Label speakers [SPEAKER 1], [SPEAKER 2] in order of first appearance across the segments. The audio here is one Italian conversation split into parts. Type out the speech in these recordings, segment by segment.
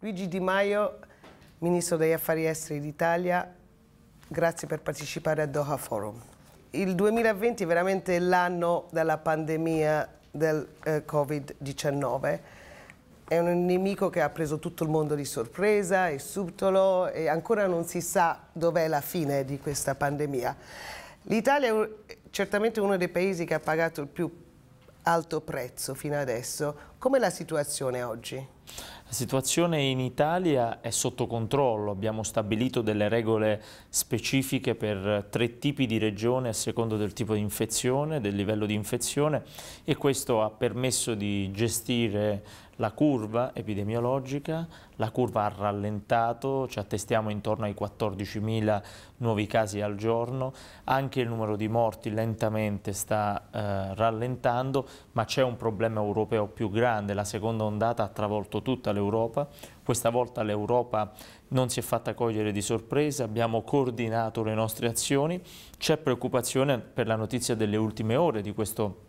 [SPEAKER 1] Luigi Di Maio, Ministro degli Affari Esteri d'Italia, grazie per partecipare a Doha Forum. Il 2020 è veramente l'anno della pandemia del eh, Covid-19. È un nemico che ha preso tutto il mondo di sorpresa, è subtolo e ancora non si sa dov'è la fine di questa pandemia. L'Italia è certamente uno dei paesi che ha pagato il più alto prezzo fino adesso. Com'è la situazione oggi? La
[SPEAKER 2] situazione in Italia è sotto controllo, abbiamo stabilito delle regole specifiche per tre tipi di regione a secondo del tipo di infezione, del livello di infezione e questo ha permesso di gestire la curva epidemiologica, la curva ha rallentato, ci attestiamo intorno ai 14.000 nuovi casi al giorno, anche il numero di morti lentamente sta eh, rallentando, ma c'è un problema europeo più grande, la seconda ondata ha travolto tutta l'Europa, questa volta l'Europa non si è fatta cogliere di sorpresa, abbiamo coordinato le nostre azioni, c'è preoccupazione per la notizia delle ultime ore di questo problema,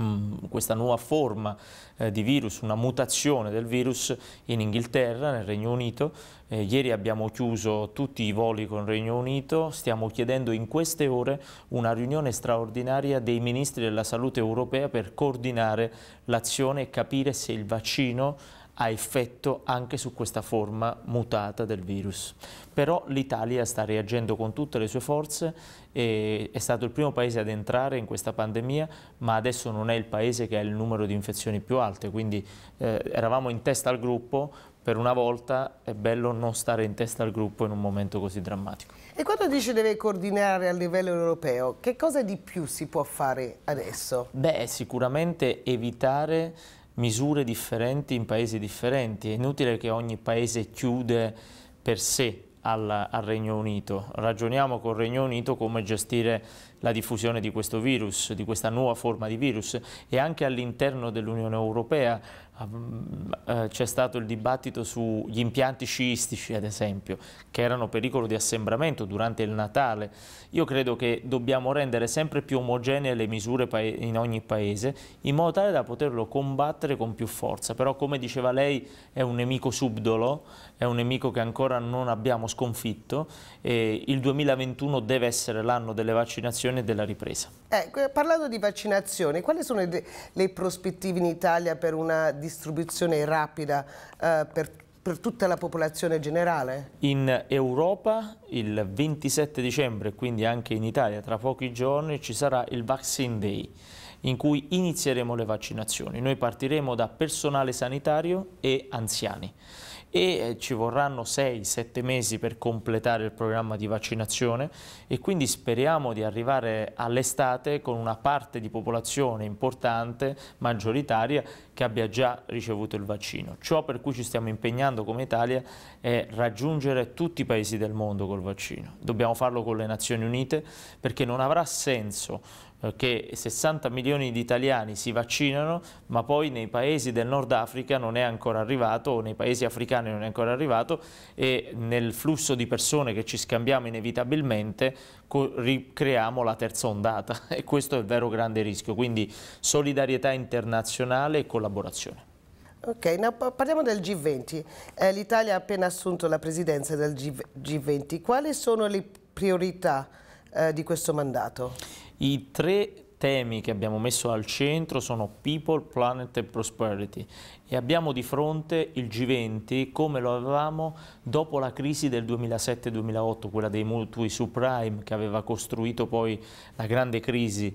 [SPEAKER 2] Mm, questa nuova forma eh, di virus, una mutazione del virus in Inghilterra, nel Regno Unito. Eh, ieri abbiamo chiuso tutti i voli con il Regno Unito, stiamo chiedendo in queste ore una riunione straordinaria dei ministri della salute europea per coordinare l'azione e capire se il vaccino ha effetto anche su questa forma mutata del virus. Però l'Italia sta reagendo con tutte le sue forze, e è stato il primo paese ad entrare in questa pandemia, ma adesso non è il paese che ha il numero di infezioni più alte, quindi eh, eravamo in testa al gruppo, per una volta è bello non stare in testa al gruppo in un momento così drammatico.
[SPEAKER 1] E quando dice deve coordinare a livello europeo, che cosa di più si può fare adesso?
[SPEAKER 2] Beh, sicuramente evitare misure differenti in paesi differenti. È inutile che ogni paese chiude per sé al, al Regno Unito. Ragioniamo con il Regno Unito come gestire la diffusione di questo virus, di questa nuova forma di virus e anche all'interno dell'Unione Europea eh, c'è stato il dibattito sugli impianti sciistici ad esempio che erano pericolo di assembramento durante il Natale io credo che dobbiamo rendere sempre più omogenee le misure in ogni paese in modo tale da poterlo combattere con più forza però come diceva lei è un nemico subdolo è un nemico che ancora non abbiamo sconfitto il 2021 deve essere l'anno delle vaccinazioni vaccinazione della ripresa.
[SPEAKER 1] Ecco, parlando di vaccinazione, quali sono le, prospettive in Italia per una distribuzione rapida eh, per per tutta la popolazione generale?
[SPEAKER 2] In Europa il 27 dicembre, quindi anche in Italia tra pochi giorni, ci sarà il Vaccine Day in cui inizieremo le vaccinazioni. Noi partiremo da personale sanitario e anziani e eh, ci vorranno 6-7 mesi per completare il programma di vaccinazione e quindi speriamo di arrivare all'estate con una parte di popolazione importante, maggioritaria, che abbia già ricevuto il vaccino. Ciò per cui ci stiamo impegnando come Italia è raggiungere tutti i paesi del mondo col vaccino. Dobbiamo farlo con le Nazioni Unite perché non avrà senso eh, che 60 milioni di italiani si vaccinano ma poi nei paesi del Nord Africa non è ancora arrivato o nei paesi africani non è ancora arrivato e nel flusso di persone che ci scambiamo inevitabilmente ricreiamo la terza ondata e questo è il vero grande rischio, quindi solidarietà internazionale e collaborazione.
[SPEAKER 1] Ok, parliamo del G20. Eh, L'Italia ha appena assunto la presidenza del G20. Quali sono le priorità eh, di questo mandato?
[SPEAKER 2] I tre temi che abbiamo messo al centro sono People, Planet e Prosperity e abbiamo di fronte il G20 come lo avevamo dopo la crisi del 2007-2008, quella dei mutui subprime che aveva costruito poi la grande crisi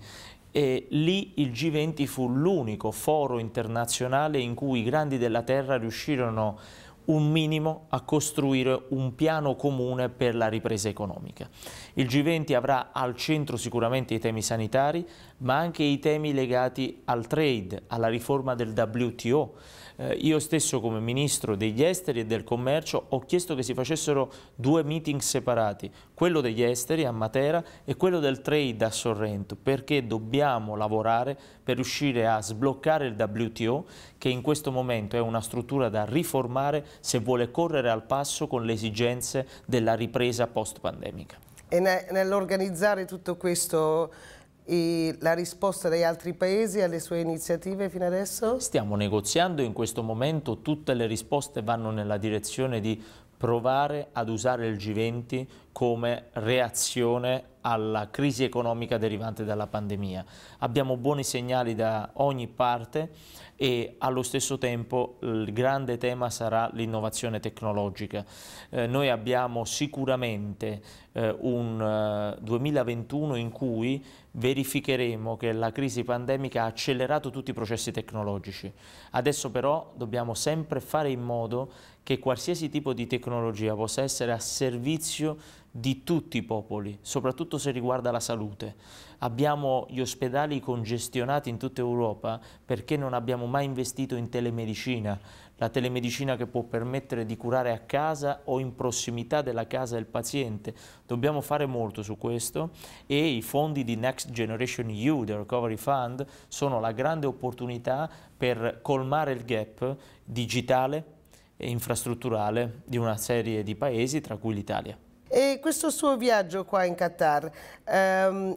[SPEAKER 2] e lì il G20 fu l'unico foro internazionale in cui i grandi della terra riuscirono a un minimo a costruire un piano comune per la ripresa economica. Il G20 avrà al centro sicuramente i temi sanitari, ma anche i temi legati al trade, alla riforma del WTO, eh, io stesso come Ministro degli Esteri e del Commercio ho chiesto che si facessero due meeting separati, quello degli esteri a Matera e quello del trade a Sorrento, perché dobbiamo lavorare per riuscire a sbloccare il WTO che in questo momento è una struttura da riformare se vuole correre al passo con le esigenze della ripresa post-pandemica.
[SPEAKER 1] E nell'organizzare tutto questo e la risposta degli altri paesi alle sue iniziative fino adesso?
[SPEAKER 2] Stiamo negoziando in questo momento, tutte le risposte vanno nella direzione di provare ad usare il G20 come reazione alla crisi economica derivante dalla pandemia. Abbiamo buoni segnali da ogni parte e allo stesso tempo il grande tema sarà l'innovazione tecnologica. Eh, noi abbiamo sicuramente eh, un eh, 2021 in cui verificheremo che la crisi pandemica ha accelerato tutti i processi tecnologici. Adesso però dobbiamo sempre fare in modo che qualsiasi tipo di tecnologia possa essere a servizio di tutti i popoli, soprattutto se riguarda la salute. Abbiamo gli ospedali congestionati in tutta Europa perché non abbiamo mai investito in telemedicina, la telemedicina che può permettere di curare a casa o in prossimità della casa del paziente. Dobbiamo fare molto su questo e i fondi di Next Generation EU, del Recovery Fund, sono la grande opportunità per colmare il gap digitale e infrastrutturale di una serie di paesi, tra cui l'Italia.
[SPEAKER 1] E questo suo viaggio qua in Qatar, ehm,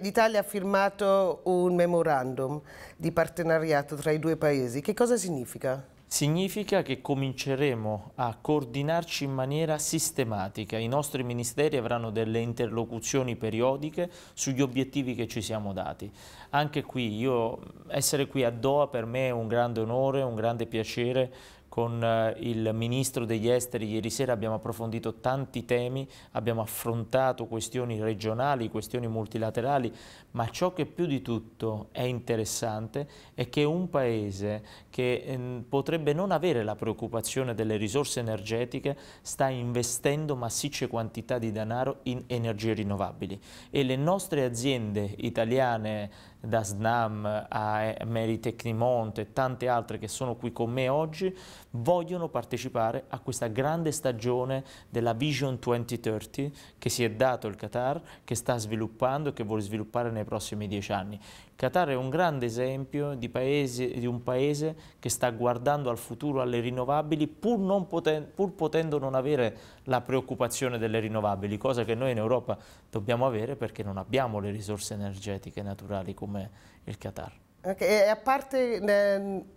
[SPEAKER 1] l'Italia ha firmato un memorandum di partenariato tra i due paesi, che cosa significa?
[SPEAKER 2] Significa che cominceremo a coordinarci in maniera sistematica. I nostri ministeri avranno delle interlocuzioni periodiche sugli obiettivi che ci siamo dati. Anche qui, io, essere qui a Doha per me è un grande onore, un grande piacere, con eh, il ministro degli esteri ieri sera abbiamo approfondito tanti temi, abbiamo affrontato questioni regionali, questioni multilaterali, ma ciò che più di tutto è interessante è che un paese che ehm, potrebbe non avere la preoccupazione delle risorse energetiche sta investendo massicce quantità di denaro in energie rinnovabili e le nostre aziende italiane da Snam a Mary Tecnimonte e tante altre che sono qui con me oggi, vogliono partecipare a questa grande stagione della Vision 2030 che si è dato il Qatar, che sta sviluppando e che vuole sviluppare nei prossimi dieci anni. Qatar è un grande esempio di, paese, di, un paese che sta guardando al futuro alle rinnovabili pur, poten pur potendo non avere la preoccupazione delle rinnovabili, cosa che noi in Europa dobbiamo avere perché non abbiamo le risorse energetiche naturali come il Qatar.
[SPEAKER 1] Okay. E a parte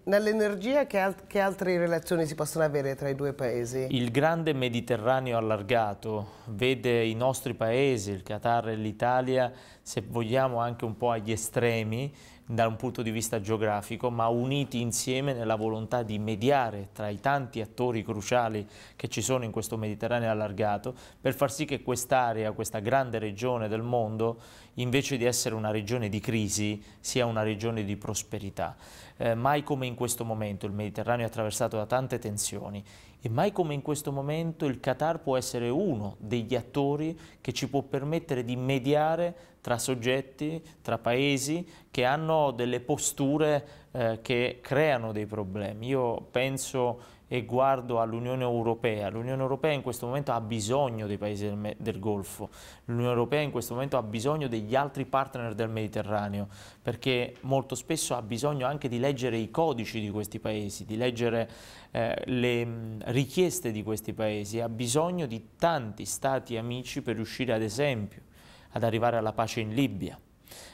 [SPEAKER 1] nell'energia, che, al che, altre relazioni si possono avere tra i due paesi? Il
[SPEAKER 2] grande Mediterraneo allargato vede i nostri paesi, il Qatar e l'Italia, se vogliamo anche un po' agli estremi, da un punto di vista geografico, ma uniti insieme nella volontà di mediare tra i tanti attori cruciali che ci sono in questo Mediterraneo allargato, per far sì che quest'area, questa grande regione del mondo, invece di essere una regione di crisi, sia una regione di prosperità. Eh, mai come in questo momento il Mediterraneo è attraversato da tante tensioni, e mai come in questo momento il Qatar può essere uno degli attori che ci può permettere di mediare tra soggetti, tra paesi che hanno delle posture eh, che creano dei problemi. Io penso e guardo all'Unione Europea, l'Unione Europea in questo momento ha bisogno dei paesi del, del Golfo, l'Unione Europea in questo momento ha bisogno degli altri partner del Mediterraneo, perché molto spesso ha bisogno anche di leggere i codici di questi paesi, di leggere eh, le mm, richieste di questi paesi, ha bisogno di tanti stati amici per riuscire ad esempio ad arrivare alla pace in Libia.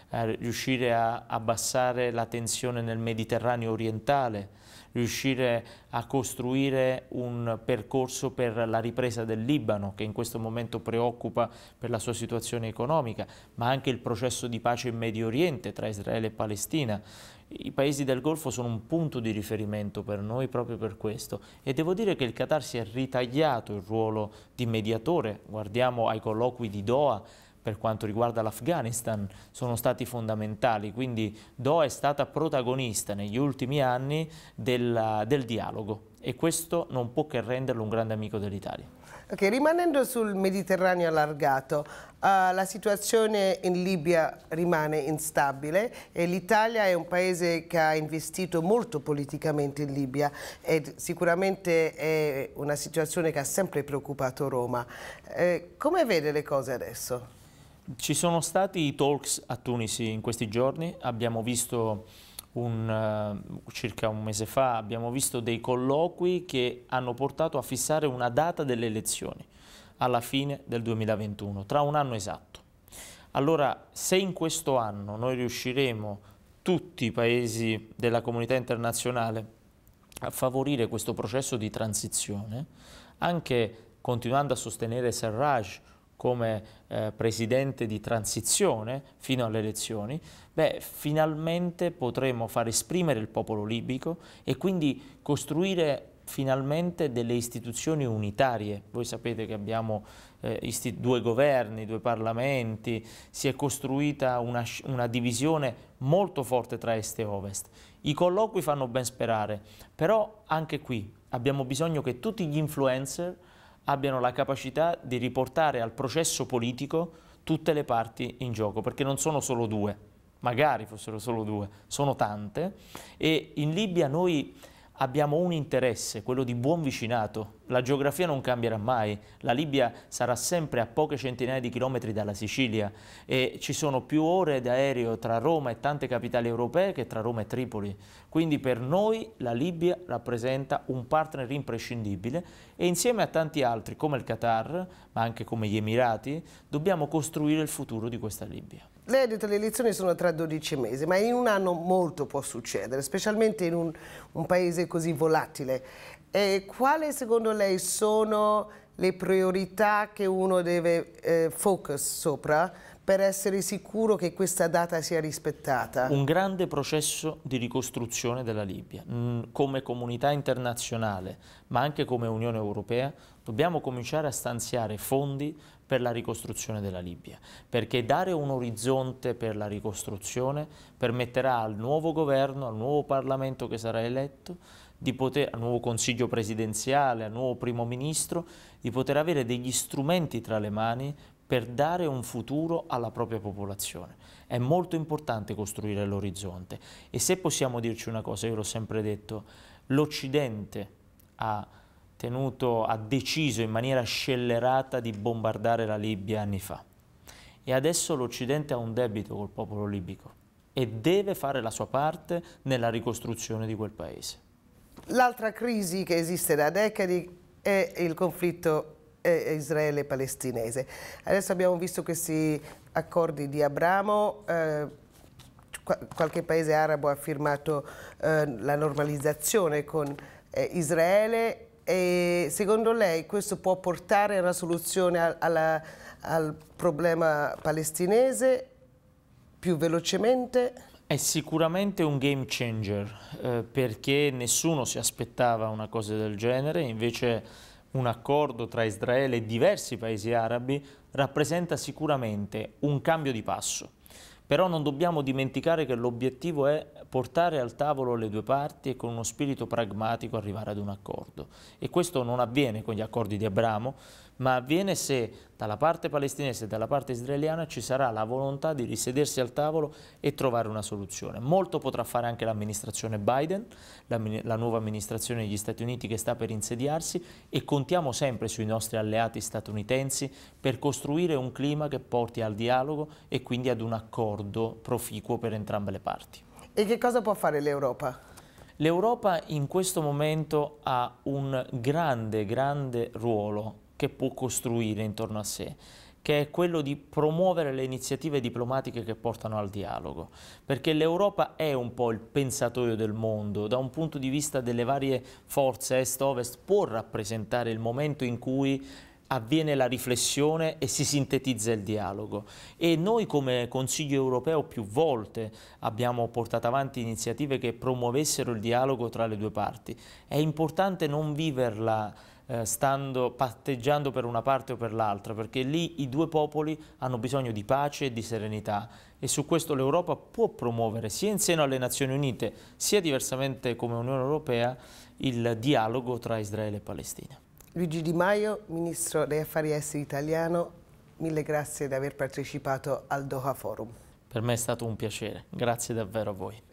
[SPEAKER 2] Eh, riuscire a abbassare la tensione nel Mediterraneo orientale, riuscire a costruire un percorso per la ripresa del Libano che in questo momento preoccupa per la sua situazione economica, ma anche il processo di pace in Medio Oriente tra Israele e Palestina. I paesi del Golfo sono un punto di riferimento per noi proprio per questo e devo dire che il Qatar si è ritagliato il ruolo di mediatore, guardiamo ai colloqui di Doha per quanto riguarda l'Afghanistan sono stati fondamentali, quindi Doha è stata protagonista negli ultimi anni del, del dialogo e questo non può che renderlo un grande amico dell'Italia.
[SPEAKER 1] Ok, rimanendo sul Mediterraneo allargato, uh, la situazione in Libia rimane instabile e l'Italia è un paese che ha investito molto politicamente in Libia e sicuramente è una situazione che ha sempre preoccupato Roma. Eh, come vede le cose adesso?
[SPEAKER 2] Ci sono stati i talks a Tunisi in questi giorni, abbiamo visto un, uh, circa un mese fa, abbiamo visto dei colloqui che hanno portato a fissare una data delle elezioni alla fine del 2021, tra un anno esatto. Allora, se in questo anno noi riusciremo, tutti i paesi della comunità internazionale, a favorire questo processo di transizione, anche continuando a sostenere Sarraj, come eh, presidente di transizione fino alle elezioni, beh, finalmente potremo far esprimere il popolo libico e quindi costruire finalmente delle istituzioni unitarie. Voi sapete che abbiamo eh, due governi, due parlamenti, si è costruita una, una divisione molto forte tra est e ovest. I colloqui fanno ben sperare, però anche qui abbiamo bisogno che tutti gli influencer abbiano la capacità di riportare al processo politico tutte le parti in gioco, perché non sono solo due, magari fossero solo due, sono tante e in Libia noi abbiamo un interesse, quello di buon vicinato. La geografia non cambierà mai, la Libia sarà sempre a poche centinaia di chilometri dalla Sicilia e ci sono più ore d'aereo tra Roma e tante capitali europee che tra Roma e Tripoli. Quindi per noi la Libia rappresenta un partner imprescindibile e insieme a tanti altri come il Qatar, ma anche come gli Emirati, dobbiamo costruire il futuro di questa Libia
[SPEAKER 1] lei ha detto che le elezioni sono tra 12 mesi, ma in un anno molto può succedere, specialmente in un, un paese così volatile. E quali secondo lei sono le priorità che uno deve eh, focus sopra per essere sicuro che questa data sia rispettata? Un
[SPEAKER 2] grande processo di ricostruzione della Libia. Mm, come comunità internazionale, ma anche come Unione Europea, dobbiamo cominciare a stanziare fondi per la ricostruzione della Libia, perché dare un orizzonte per la ricostruzione permetterà al nuovo governo, al nuovo Parlamento che sarà eletto, poter, al nuovo Consiglio presidenziale, al nuovo Primo Ministro, di poter avere degli strumenti tra le mani per dare un futuro alla propria popolazione. È molto importante costruire l'orizzonte e se possiamo dirci una cosa, io l'ho sempre detto, l'Occidente ha tenuto, ha deciso in maniera scellerata di bombardare la Libia anni fa. E adesso l'Occidente ha un debito col popolo libico e deve fare la sua parte nella ricostruzione di quel paese.
[SPEAKER 1] L'altra crisi che esiste da decadi è il conflitto eh, israele-palestinese. Adesso abbiamo visto questi accordi di Abramo, eh, qualche paese arabo ha firmato eh, la normalizzazione con eh, Israele e secondo lei questo può portare alla soluzione al, alla, al problema palestinese più velocemente?
[SPEAKER 2] È sicuramente un game changer eh, perché nessuno si aspettava una cosa del genere, invece un accordo tra Israele e diversi paesi arabi rappresenta sicuramente un cambio di passo però non dobbiamo dimenticare che l'obiettivo è portare al tavolo le due parti e con uno spirito pragmatico arrivare ad un accordo. E questo non avviene con gli accordi di Abramo, ma avviene se dalla parte palestinese e dalla parte israeliana ci sarà la volontà di risedersi al tavolo e trovare una soluzione. Molto potrà fare anche l'amministrazione Biden, la, la, nuova amministrazione degli Stati Uniti che sta per insediarsi e contiamo sempre sui nostri alleati statunitensi per costruire un clima che porti al dialogo e quindi ad un accordo proficuo per entrambe le parti.
[SPEAKER 1] E che cosa può fare l'Europa?
[SPEAKER 2] L'Europa in questo momento ha un grande, grande ruolo che può costruire intorno a sé che è quello di promuovere le iniziative diplomatiche che portano al dialogo, perché l'Europa è un po' il pensatoio del mondo, da un punto di vista delle varie forze est-ovest può rappresentare il momento in cui avviene la riflessione e si sintetizza il dialogo e noi come Consiglio europeo più volte abbiamo portato avanti iniziative che promuovessero il dialogo tra le due parti. È importante non viverla eh, stando patteggiando per una parte o per l'altra, perché lì i due popoli hanno bisogno di pace e di serenità e su questo l'Europa può promuovere sia in seno alle Nazioni Unite, sia diversamente come Unione Europea, il dialogo tra Israele e Palestina.
[SPEAKER 1] Luigi Di Maio, Ministro degli Affari Esteri italiano, mille grazie di aver partecipato al Doha Forum.
[SPEAKER 2] Per me è stato un piacere, grazie davvero a voi.